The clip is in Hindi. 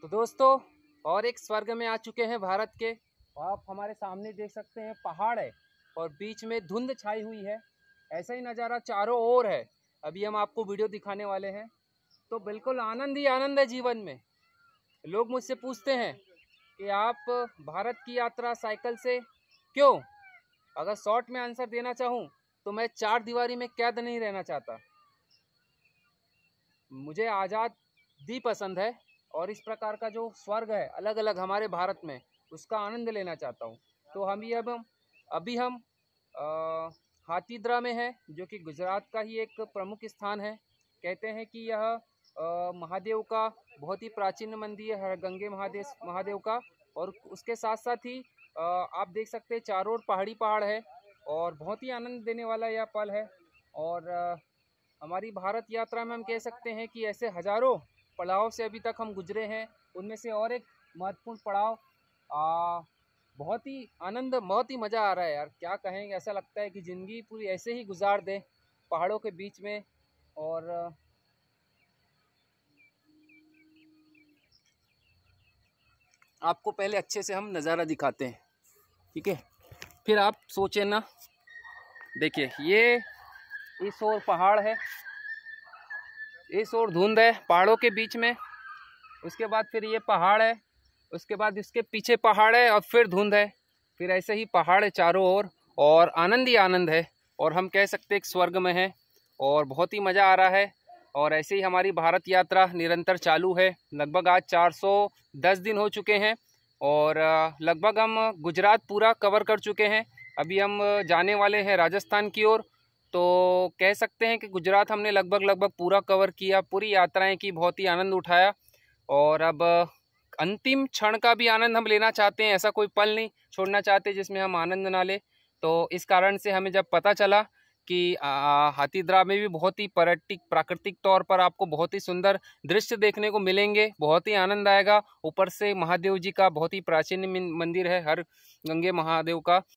तो दोस्तों और एक स्वर्ग में आ चुके हैं भारत के तो आप हमारे सामने देख सकते हैं पहाड़ है और बीच में धुंध छाई हुई है ऐसा ही नज़ारा चारों ओर है अभी हम आपको वीडियो दिखाने वाले हैं तो बिल्कुल आनंद ही आनंद है जीवन में लोग मुझसे पूछते हैं कि आप भारत की यात्रा साइकिल से क्यों अगर शॉर्ट में आंसर देना चाहूँ तो मैं चार दीवारी में कैद नहीं रहना चाहता मुझे आज़ादी पसंद है और इस प्रकार का जो स्वर्ग है अलग अलग हमारे भारत में उसका आनंद लेना चाहता हूँ तो हम ये अब अभी हम हाथीद्रा में है जो कि गुजरात का ही एक प्रमुख स्थान है कहते हैं कि यह महादेव का बहुत ही प्राचीन मंदिर है गंगे महादेव महादेव का और उसके साथ साथ ही आ, आप देख सकते हैं चारों ओर पहाड़ी पहाड़ है और बहुत ही आनंद देने वाला यह पल है और हमारी भारत यात्रा में हम कह सकते हैं कि ऐसे हज़ारों पड़ाव से अभी तक हम गुजरे हैं उनमें से और एक महत्वपूर्ण पड़ाव आ, बहुत ही आनंद बहुत ही मज़ा आ रहा है यार क्या कहेंगे ऐसा लगता है कि ज़िंदगी पूरी ऐसे ही गुजार दें पहाड़ों के बीच में और आपको पहले अच्छे से हम नज़ारा दिखाते हैं ठीक है फिर आप सोचें ना देखिए ये इस ओर पहाड़ है इस ओर धुंध है पहाड़ों के बीच में उसके बाद फिर ये पहाड़ है उसके बाद इसके पीछे पहाड़ है और फिर धुंध है फिर ऐसे ही पहाड़ है चारों ओर और आनंद ही आनंद है और हम कह सकते हैं स्वर्ग में है और बहुत ही मज़ा आ रहा है और ऐसे ही हमारी भारत यात्रा निरंतर चालू है लगभग आज 410 दिन हो चुके हैं और लगभग हम गुजरात पूरा कवर कर चुके हैं अभी हम जाने वाले हैं राजस्थान की ओर तो कह सकते हैं कि गुजरात हमने लगभग लगभग पूरा कवर किया पूरी यात्राएं की बहुत ही आनंद उठाया और अब अंतिम क्षण का भी आनंद हम लेना चाहते हैं ऐसा कोई पल नहीं छोड़ना चाहते जिसमें हम आनंद ना ले तो इस कारण से हमें जब पता चला कि हाथीद्रा में भी बहुत ही पर्यटक प्राकृतिक तौर पर आपको बहुत ही सुंदर दृश्य देखने को मिलेंगे बहुत ही आनंद आएगा ऊपर से महादेव जी का बहुत ही प्राचीन मंदिर है हर गंगे महादेव का